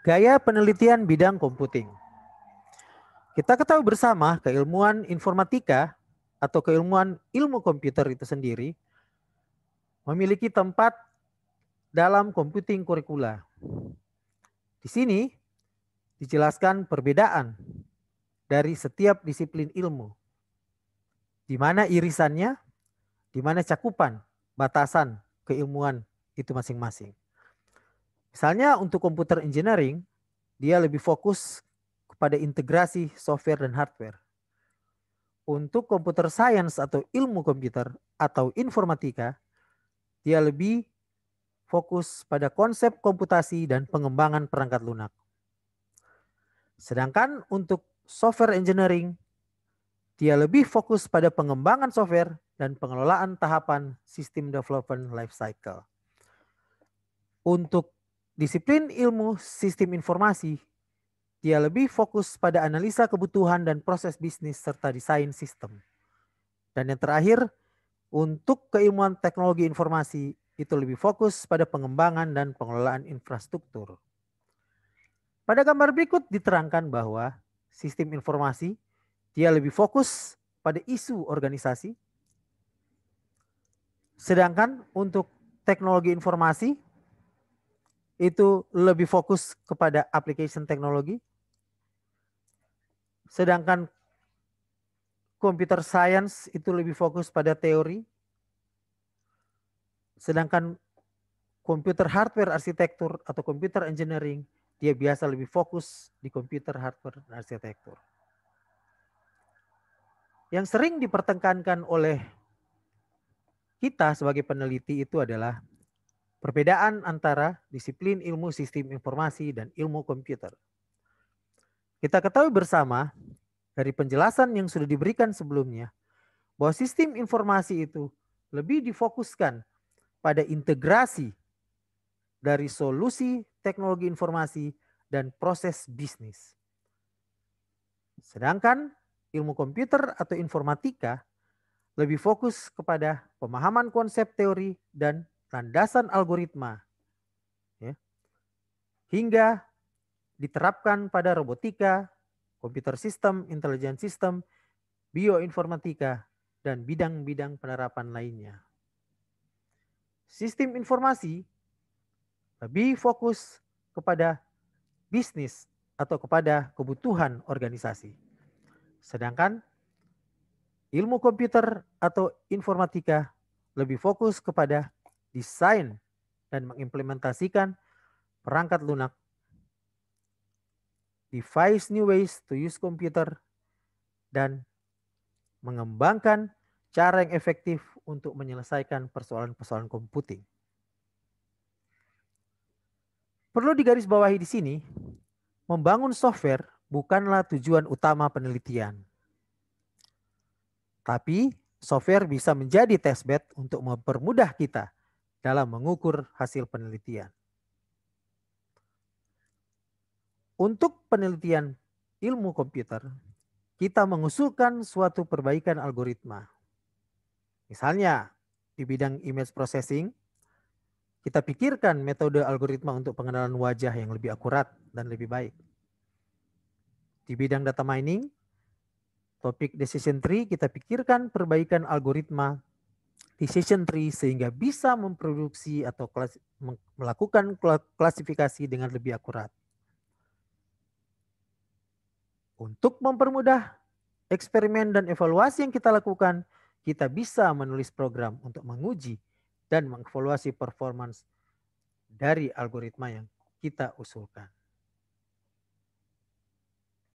Gaya penelitian bidang computing. Kita ketahui bersama keilmuan informatika atau keilmuan ilmu komputer itu sendiri memiliki tempat dalam computing kurikula. Di sini dijelaskan perbedaan dari setiap disiplin ilmu. Di mana irisannya, di mana cakupan, batasan keilmuan itu masing-masing. Misalnya untuk komputer engineering, dia lebih fokus kepada integrasi software dan hardware. Untuk komputer science atau ilmu komputer atau informatika, dia lebih fokus pada konsep komputasi dan pengembangan perangkat lunak. Sedangkan untuk software engineering, dia lebih fokus pada pengembangan software dan pengelolaan tahapan sistem development lifecycle. Untuk Disiplin ilmu sistem informasi, dia lebih fokus pada analisa kebutuhan dan proses bisnis serta desain sistem. Dan yang terakhir, untuk keilmuan teknologi informasi itu lebih fokus pada pengembangan dan pengelolaan infrastruktur. Pada gambar berikut diterangkan bahwa sistem informasi dia lebih fokus pada isu organisasi. Sedangkan untuk teknologi informasi itu lebih fokus kepada application teknologi. Sedangkan computer science itu lebih fokus pada teori. Sedangkan computer hardware arsitektur atau computer engineering dia biasa lebih fokus di computer hardware dan arsitektur. Yang sering dipertengkankan oleh kita sebagai peneliti itu adalah Perbedaan antara disiplin ilmu sistem informasi dan ilmu komputer. Kita ketahui bersama dari penjelasan yang sudah diberikan sebelumnya bahwa sistem informasi itu lebih difokuskan pada integrasi dari solusi teknologi informasi dan proses bisnis. Sedangkan ilmu komputer atau informatika lebih fokus kepada pemahaman konsep teori dan landasan algoritma ya, hingga diterapkan pada robotika, komputer sistem, intelijen sistem, bioinformatika, dan bidang-bidang penerapan lainnya. Sistem informasi lebih fokus kepada bisnis atau kepada kebutuhan organisasi. Sedangkan ilmu komputer atau informatika lebih fokus kepada desain, dan mengimplementasikan perangkat lunak, device new ways to use computer, dan mengembangkan cara yang efektif untuk menyelesaikan persoalan-persoalan computing. Perlu digarisbawahi di sini, membangun software bukanlah tujuan utama penelitian. Tapi software bisa menjadi testbed untuk mempermudah kita dalam mengukur hasil penelitian. Untuk penelitian ilmu komputer, kita mengusulkan suatu perbaikan algoritma. Misalnya, di bidang image processing, kita pikirkan metode algoritma untuk pengenalan wajah yang lebih akurat dan lebih baik. Di bidang data mining, topik decision tree kita pikirkan perbaikan algoritma decision tree sehingga bisa memproduksi atau klas, melakukan klasifikasi dengan lebih akurat. Untuk mempermudah eksperimen dan evaluasi yang kita lakukan, kita bisa menulis program untuk menguji dan mengevaluasi performance dari algoritma yang kita usulkan.